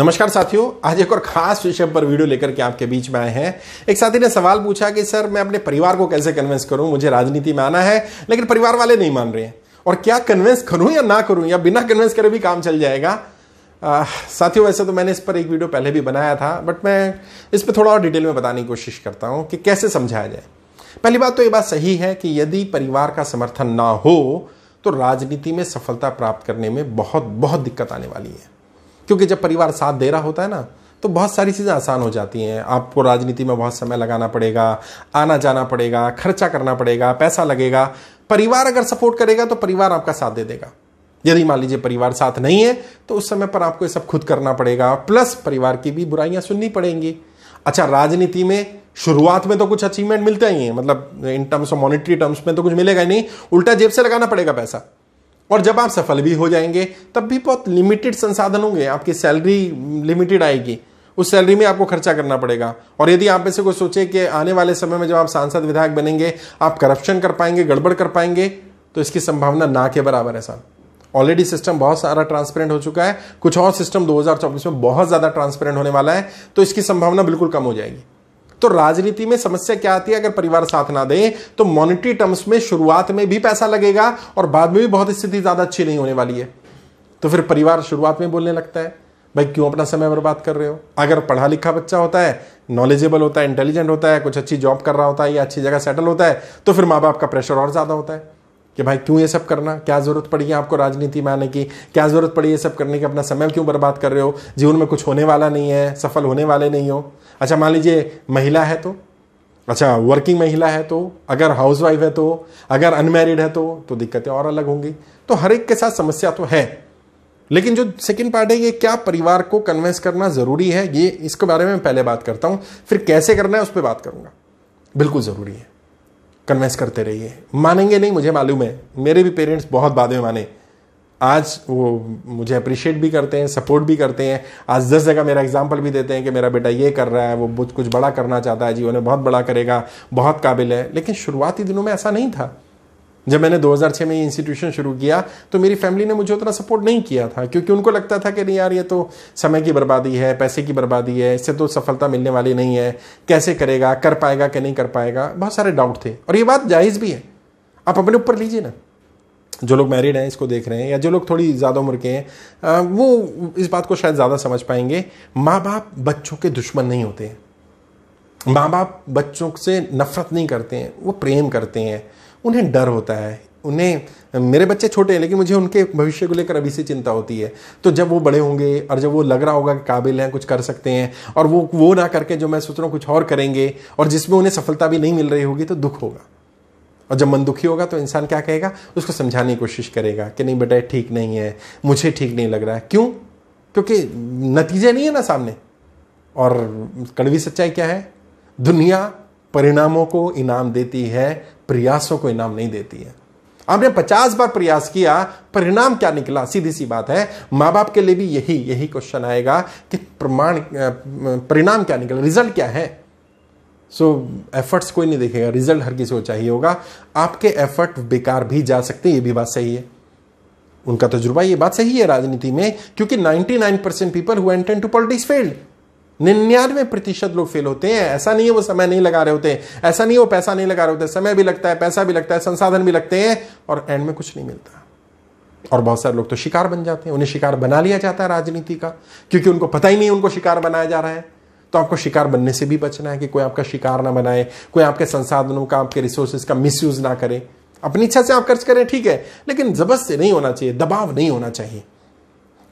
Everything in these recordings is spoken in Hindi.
नमस्कार साथियों आज एक और खास विषय पर वीडियो लेकर के आपके बीच में आए हैं एक साथी ने सवाल पूछा कि सर मैं अपने परिवार को कैसे कन्विंस करूं मुझे राजनीति में आना है लेकिन परिवार वाले नहीं मान रहे हैं और क्या कन्विंस करूं या ना करूं या बिना कन्विंस करे भी काम चल जाएगा साथियों वैसे तो मैंने इस पर एक वीडियो पहले भी बनाया था बट मैं इस पर थोड़ा और डिटेल में बताने की कोशिश करता हूँ कि कैसे समझाया जाए पहली बात तो ये बात सही है कि यदि परिवार का समर्थन ना हो तो राजनीति में सफलता प्राप्त करने में बहुत बहुत दिक्कत आने वाली है क्योंकि जब परिवार साथ दे रहा होता है ना तो बहुत सारी चीज़ें आसान हो जाती हैं आपको राजनीति में बहुत समय लगाना पड़ेगा आना जाना पड़ेगा खर्चा करना पड़ेगा पैसा लगेगा परिवार अगर सपोर्ट करेगा तो परिवार आपका साथ दे देगा यदि मान लीजिए परिवार साथ नहीं है तो उस समय पर आपको ये सब खुद करना पड़ेगा प्लस परिवार की भी बुराइयां सुननी पड़ेंगी अच्छा राजनीति में शुरुआत में तो कुछ अचीवमेंट मिलते ही है मतलब in terms of monetary terms में तो कुछ मिलेगा ही नहीं उल्टा जेब से लगाना पड़ेगा पैसा और जब आप सफल भी हो जाएंगे तब भी बहुत लिमिटेड संसाधन होंगे आपकी सैलरी लिमिटेड आएगी उस सैलरी में आपको खर्चा करना पड़ेगा और यदि आप में से कोई सोचे कि आने वाले समय में जब आप सांसद विधायक बनेंगे आप करप्शन कर पाएंगे गड़बड़ कर पाएंगे तो इसकी संभावना ना के बराबर है साहब ऑलरेडी सिस्टम बहुत सारा ट्रांसपेरेंट हो चुका है कुछ और सिस्टम 2024 में बहुत ज़्यादा ट्रांसपेरेंट होने वाला है तो इसकी संभावना बिल्कुल कम हो जाएगी तो राजनीति में समस्या क्या आती है अगर परिवार साथ ना दे तो मॉनिटरी टर्म्स में शुरुआत में भी पैसा लगेगा और बाद में भी बहुत स्थिति ज़्यादा अच्छी नहीं होने वाली है तो फिर परिवार शुरुआत में बोलने लगता है भाई क्यों अपना समय बर्बाद कर रहे हो अगर पढ़ा लिखा बच्चा होता है नॉलेजेबल होता है इंटेलिजेंट होता है कुछ अच्छी जॉब कर रहा होता है या अच्छी जगह सेटल होता है तो फिर माँ बाप का प्रेशर और ज़्यादा होता है कि भाई क्यों ये सब करना क्या ज़रूरत पड़ी है आपको राजनीति में आने की क्या ज़रूरत पड़ी है सब करने की अपना समय क्यों बर्बाद कर रहे हो जीवन में कुछ होने वाला नहीं है सफल होने वाले नहीं हो अच्छा मान लीजिए महिला है तो अच्छा वर्किंग महिला है तो अगर हाउसवाइफ है तो अगर अनमैरिड है तो तो दिक्कतें और अलग होंगी तो हर एक के साथ समस्या तो है लेकिन जो सेकंड पार्ट है ये क्या परिवार को कन्वेंस करना ज़रूरी है ये इसके बारे में पहले बात करता हूँ फिर कैसे करना है उस पर बात करूँगा बिल्कुल ज़रूरी है कन्वेंस करते रहिए मानेंगे नहीं मुझे मालूम है मेरे भी पेरेंट्स बहुत बाद में माने आज वो मुझे अप्रिशिएट भी करते हैं सपोर्ट भी करते हैं आज दस जगह मेरा एग्जाम्पल भी देते हैं कि मेरा बेटा ये कर रहा है वो बहुत कुछ बड़ा करना चाहता है जी उन्हें बहुत बड़ा करेगा बहुत काबिल है लेकिन शुरुआती दिनों में ऐसा नहीं था जब मैंने 2006 में ये इंस्टीट्यूशन शुरू किया तो मेरी फैमिली ने मुझे उतना सपोर्ट नहीं किया था क्योंकि उनको लगता था कि नहीं यार ये तो समय की बर्बादी है पैसे की बर्बादी है इससे तो सफलता मिलने वाली नहीं है कैसे करेगा कर पाएगा कि नहीं कर पाएगा बहुत सारे डाउट थे और ये बात जायज़ भी है आप अपने ऊपर लीजिए ना जो लोग मैरिड हैं इसको देख रहे हैं या जो लोग थोड़ी ज़्यादा उम्र के हैं वो इस बात को शायद ज़्यादा समझ पाएंगे माँ बाप बच्चों के दुश्मन नहीं होते हैं माँ बाप बच्चों से नफरत नहीं करते हैं वो प्रेम करते हैं उन्हें डर होता है उन्हें मेरे बच्चे छोटे हैं लेकिन मुझे उनके भविष्य को लेकर अभी से चिंता होती है तो जब वो बड़े होंगे और जब वो लग रहा होगा कि काबिल हैं कुछ कर सकते हैं और वो वो ना करके जो मैं सोच रहा हूँ कुछ और करेंगे और जिसमें उन्हें सफलता भी नहीं मिल रही होगी तो दुख होगा और जब मन दुखी होगा तो इंसान क्या कहेगा उसको समझाने की कोशिश करेगा कि नहीं बेटा ठीक नहीं है मुझे ठीक नहीं लग रहा है क्यों क्योंकि नतीजे नहीं है ना सामने और कड़वी सच्चाई क्या है दुनिया परिणामों को इनाम देती है प्रयासों को इनाम नहीं देती है आपने पचास बार प्रयास किया परिणाम क्या निकला सीधी सी बात है माँ बाप के लिए भी यही यही क्वेश्चन आएगा कि प्रमाण परिणाम क्या निकला रिजल्ट क्या है सो so, एफर्ट्स कोई नहीं देखेगा रिजल्ट हर किसी को चाहिए होगा आपके एफर्ट बेकार भी जा सकते हैं ये भी बात सही है उनका तजुर्बा ये बात सही है राजनीति में क्योंकि 99 percent people who to politics failed निन्यानवे प्रतिशत लोग फेल होते हैं ऐसा नहीं है वो समय नहीं लगा रहे होते ऐसा नहीं है वो पैसा नहीं लगा रहे होते समय भी लगता है पैसा भी लगता है संसाधन भी लगते हैं और एंड में कुछ नहीं मिलता और बहुत सारे लोग तो शिकार बन जाते हैं उन्हें शिकार बना लिया जाता है राजनीति का क्योंकि उनको पता ही नहीं उनको शिकार बनाया जा रहा है तो आपको शिकार बनने से भी बचना है कि कोई आपका शिकार ना बनाए कोई आपके संसाधनों का आपके रिसोर्सेज का मिस ना करे अपनी इच्छा से आप खर्च करें ठीक है लेकिन जबरदस्त नहीं होना चाहिए दबाव नहीं होना चाहिए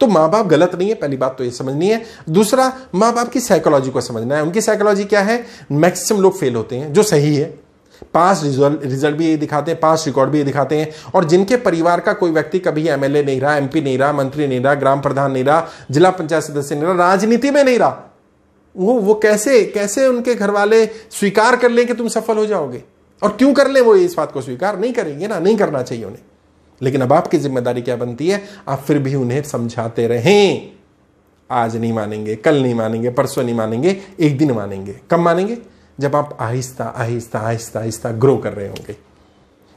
तो माँ बाप गलत नहीं है पहली बात तो ये समझनी है दूसरा माँ बाप की साइकोलॉजी को समझना है उनकी साइकोलॉजी क्या है मैक्सिमम लोग फेल होते हैं जो सही है पास रिजल्ट रिजल्ट भी ये दिखाते हैं पास रिकॉर्ड भी ये दिखाते हैं और जिनके परिवार का कोई व्यक्ति कभी एमएलए नहीं रहा एमपी नहीं रहा मंत्री नहीं रहा ग्राम प्रधान नहीं रहा जिला पंचायत सदस्य नहीं रहा राजनीति में नहीं रहा वो वो कैसे कैसे उनके घर वाले स्वीकार कर लें कि तुम सफल हो जाओगे और क्यों कर लें वो इस बात को स्वीकार नहीं करेंगे ना नहीं करना चाहिए उन्हें लेकिन अब आपकी जिम्मेदारी क्या बनती है आप फिर भी उन्हें समझाते रहें आज नहीं मानेंगे कल नहीं मानेंगे परसों नहीं मानेंगे एक दिन मानेंगे कब मानेंगे जब आप आहिस्ता आहिस्ता आहिस्ता आहिस्ता ग्रो कर रहे होंगे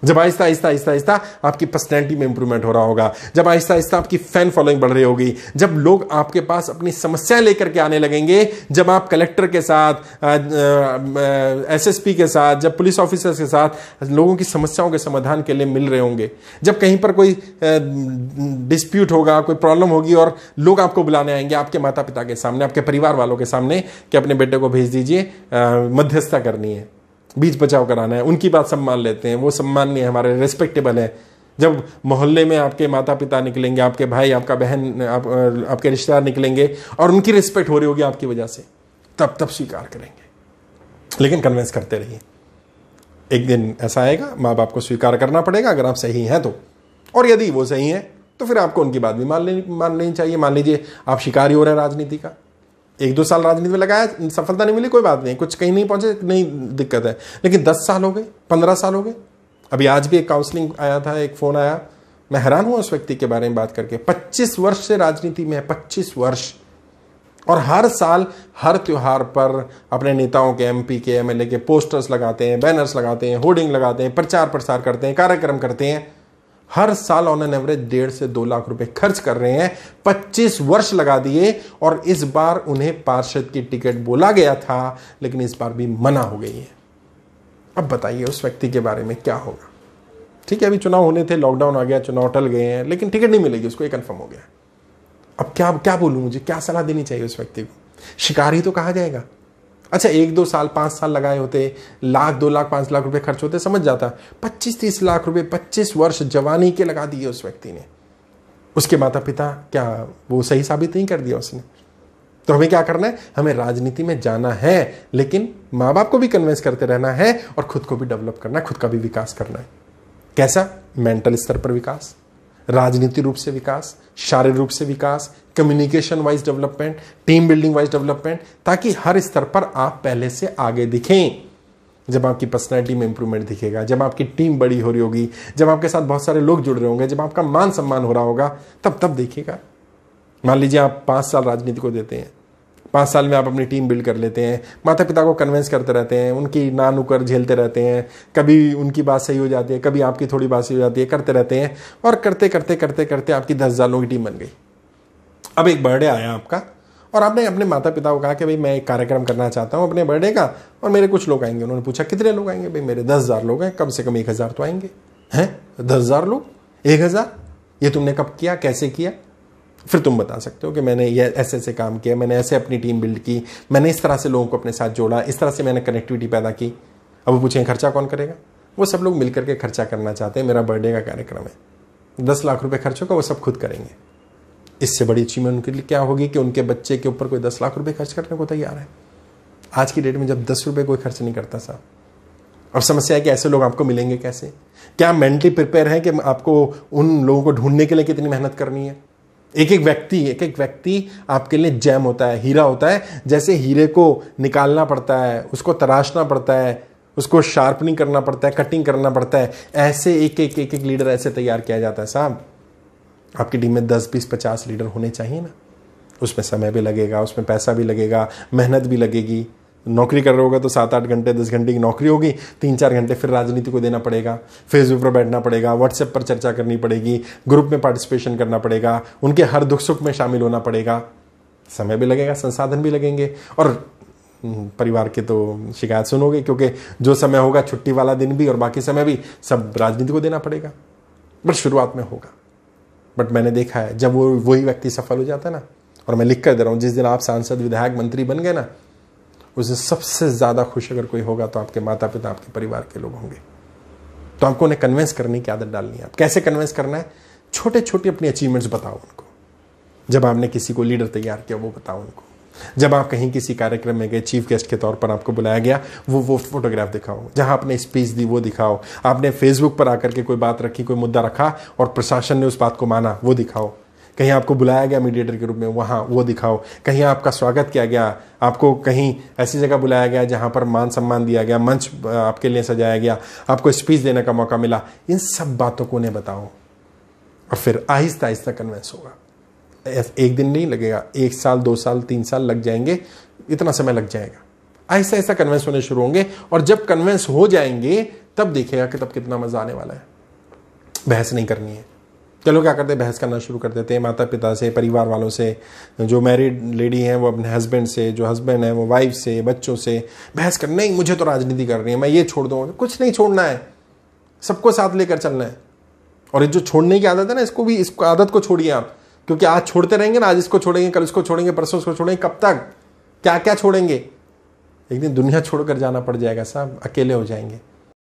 जब आहिस्ता आहिस्ता आहिस्ता आहिस्ता आपकी पर्सनैलिटी में इंप्रूवमेंट हो रहा होगा जब आहिस्ता आहिस्ता आपकी फैन फॉलोइंग बढ़ रही होगी जब लोग आपके पास अपनी समस्या लेकर के आने लगेंगे जब आप कलेक्टर के साथ एसएसपी के साथ जब पुलिस ऑफिसर्स के साथ लोगों की समस्याओं के समाधान के लिए मिल रहे होंगे जब कहीं पर कोई डिस्प्यूट होगा कोई प्रॉब्लम होगी और लोग आपको बुलाने आएंगे आपके माता पिता के सामने आपके परिवार वालों के सामने कि अपने बेटे को भेज दीजिए मध्यस्थता करनी है बीच बचाव कराना है उनकी बात सम्मान लेते हैं वो सम्मान नहीं हमारे रिस्पेक्टेबल है जब मोहल्ले में आपके माता पिता निकलेंगे आपके भाई आपका बहन आप, आपके रिश्तेदार निकलेंगे और उनकी रिस्पेक्ट हो रही होगी आपकी वजह से तब तब स्वीकार करेंगे लेकिन कन्विंस करते रहिए एक दिन ऐसा आएगा माँ बाप को स्वीकार करना पड़ेगा अगर आप सही हैं तो और यदि वो सही हैं तो फिर आपको उनकी बात भी मान लेनी मान लेनी चाहिए मान लीजिए आप शिकारी हो रहे हैं राजनीति का एक दो साल राजनीति में लगाया सफलता नहीं मिली कोई बात नहीं कुछ कहीं नहीं पहुंचे नहीं दिक्कत है लेकिन दस साल हो गए पंद्रह साल हो गए अभी आज भी एक काउंसलिंग आया था एक फ़ोन आया मैं हैरान हुआ उस व्यक्ति के बारे में बात करके पच्चीस वर्ष से राजनीति में है पच्चीस वर्ष और हर साल हर त्यौहार पर अपने नेताओं के एमपी के एमएलए के पोस्टर्स लगाते हैं बैनर्स लगाते हैं होर्डिंग लगाते हैं प्रचार प्रसार करते हैं कार्यक्रम करते हैं हर साल ऑन एन एवरेज डेढ़ से दो लाख रुपए खर्च कर रहे हैं 25 वर्ष लगा दिए और इस बार उन्हें पार्षद की टिकट बोला गया था लेकिन इस बार भी मना हो गई है अब बताइए उस व्यक्ति के बारे में क्या होगा ठीक है अभी चुनाव होने थे लॉकडाउन आ गया चुनाव टल गए हैं लेकिन टिकट नहीं मिलेगी उसको ये कन्फर्म हो गया अब क्या क्या बोलूँ मुझे क्या सलाह देनी चाहिए उस व्यक्ति को शिकार ही तो कहा जाएगा अच्छा एक दो साल पाँच साल लगाए होते लाख दो लाख पाँच लाख रुपए खर्च होते समझ जाता पच्चीस तीस लाख रुपए पच्चीस वर्ष जवानी के लगा दिए उस व्यक्ति ने उसके माता पिता क्या वो सही साबित नहीं कर दिया उसने तो हमें क्या करना है हमें राजनीति में जाना है लेकिन माँ बाप को भी कन्विंस करते रहना है और खुद को भी डेवलप करना है खुद का भी विकास करना है कैसा मेंटल स्तर पर विकास राजनीति रूप से विकास शारीरिक रूप से विकास communication wise development team building wise development ताकि हर स्तर पर आप पहले से आगे दिखें जब आपकी पर्सनैलिटी में इंप्रूवमेंट दिखेगा जब आपकी टीम बड़ी हो रही होगी जब आपके साथ बहुत सारे लोग जुड़ रहे होंगे जब आपका मान सम्मान हो रहा होगा तब तब देखिएगा मान लीजिए आप पांच साल राजनीति को देते हैं पाँच साल में आप अपनी टीम बिल्ड कर लेते हैं माता पिता को कन्विंस करते रहते हैं उनकी ना नुकर झेलते रहते हैं कभी उनकी बात सही हो जाती है कभी आपकी थोड़ी बात सही हो जाती है करते रहते हैं और करते करते करते करते आपकी दस हज़ार लोगों की टीम बन गई अब एक बर्थडे आया आपका और आपने अपने माता पिता को कहा कि भाई मैं एक कार्यक्रम करना चाहता हूँ अपने बर्थडे का और मेरे कुछ लोग आएंगे उन्होंने पूछा कितने लोग आएंगे भाई मेरे दस हज़ार लोग हैं कम से कम एक हज़ार तो आएंगे हैं दस हज़ार लोग एक हज़ार ये तुमने कब किया कैसे किया फिर तुम बता सकते हो कि मैंने ये ऐसे ऐसे काम किया मैंने ऐसे अपनी टीम बिल्ड की मैंने इस तरह से लोगों को अपने साथ जोड़ा इस तरह से मैंने कनेक्टिविटी पैदा की अब वो पूछें खर्चा कौन करेगा वो सब लोग मिल करके खर्चा करना चाहते हैं मेरा बर्थडे का कार्यक्रम है दस लाख रुपये खर्च होगा वो सब खुद करेंगे इससे बड़ी अचीवमेंट उनके लिए क्या होगी कि उनके बच्चे के ऊपर कोई दस लाख रुपये खर्च करने को तैयार है आज की डेट में जब दस रुपये कोई खर्च नहीं करता साहब अब समस्या है कि ऐसे लोग आपको मिलेंगे कैसे क्या मेंटली प्रिपेयर है कि आपको उन लोगों को ढूंढने के लिए कितनी मेहनत करनी है एक एक व्यक्ति एक एक व्यक्ति आपके लिए जैम होता है हीरा होता है जैसे हीरे को निकालना पड़ता है उसको तराशना पड़ता है उसको शार्पनिंग करना पड़ता है कटिंग करना पड़ता है ऐसे एक एक एक एक लीडर ऐसे तैयार किया जाता है साहब आपकी टीम में दस बीस पचास लीडर होने चाहिए ना उसमें समय भी लगेगा उसमें पैसा भी लगेगा मेहनत भी लगेगी नौकरी कर रहे होगा तो सात आठ घंटे दस घंटे की नौकरी होगी तीन चार घंटे फिर राजनीति को देना पड़ेगा फेसबुक पर बैठना पड़ेगा व्हाट्सएप पर चर्चा करनी पड़ेगी ग्रुप में पार्टिसिपेशन करना पड़ेगा उनके हर दुख सुख में शामिल होना पड़ेगा समय भी लगेगा संसाधन भी लगेंगे और हम्म, परिवार के तो शिकायत सुनोगे क्योंकि जो समय होगा छुट्टी वाला दिन भी और बाकी समय भी सब राजनीति को देना पड़ेगा बट शुरुआत में होगा बट मैंने देखा है जब वो वही व्यक्ति सफल हो जाता है ना और मैं लिख कर दे रहा हूँ जिस दिन आप सांसद विधायक मंत्री बन गए ना उसे सबसे ज़्यादा खुश अगर कोई होगा तो आपके माता पिता आपके परिवार के लोग होंगे तो आपको उन्हें कन्वेंस करने की आदत डालनी है आप कैसे कन्वेंस करना है छोटे छोटे अपने अचीवमेंट्स बताओ उनको जब आपने किसी को लीडर तैयार किया वो बताओ उनको जब आप कहीं किसी कार्यक्रम में गए चीफ गेस्ट के तौर पर आपको बुलाया गया वो वो फोटोग्राफ दिखाओ जहां आपने स्पीच दी वो दिखाओ आपने फेसबुक पर आकर के कोई बात रखी कोई मुद्दा रखा और प्रशासन ने उस बात को माना वो दिखाओ कहीं आपको बुलाया गया मीडिएटर के रूप में वहाँ वो दिखाओ कहीं आपका स्वागत किया गया आपको कहीं ऐसी जगह बुलाया गया जहाँ पर मान सम्मान दिया गया मंच आपके लिए सजाया गया आपको स्पीच देने का मौका मिला इन सब बातों को उन्हें बताओ और फिर आहिस्ता आहिस्ता कन्वेंस होगा एक दिन नहीं लगेगा एक साल दो साल तीन साल लग जाएंगे इतना समय लग जाएगा ऐसा ऐसा कन्वेंस होने शुरू होंगे और जब कन्वेंस हो जाएंगे तब देखेगा कि तब कितना मजा आने वाला है बहस नहीं करनी है चलो क्या करते बहस करना शुरू कर देते हैं माता पिता से परिवार वालों से जो मैरिड लेडी हैं वो अपने हस्बैंड से जो हस्बैंड है वो वाइफ से बच्चों से बहस कर नहीं मुझे तो राजनीति कर रही है मैं ये छोड़ दूँ कुछ नहीं छोड़ना है सबको साथ लेकर चलना है और ये जो छोड़ने की आदत है ना इसको भी इस आदत को छोड़िए आप क्योंकि आज छोड़ते रहेंगे ना आज इसको छोड़ेंगे कल इसको छोड़ेंगे परसों इसको छोड़ेंगे कब तक क्या क्या छोड़ेंगे एक दिन दुनिया छोड़कर जाना पड़ जाएगा साहब अकेले हो जाएंगे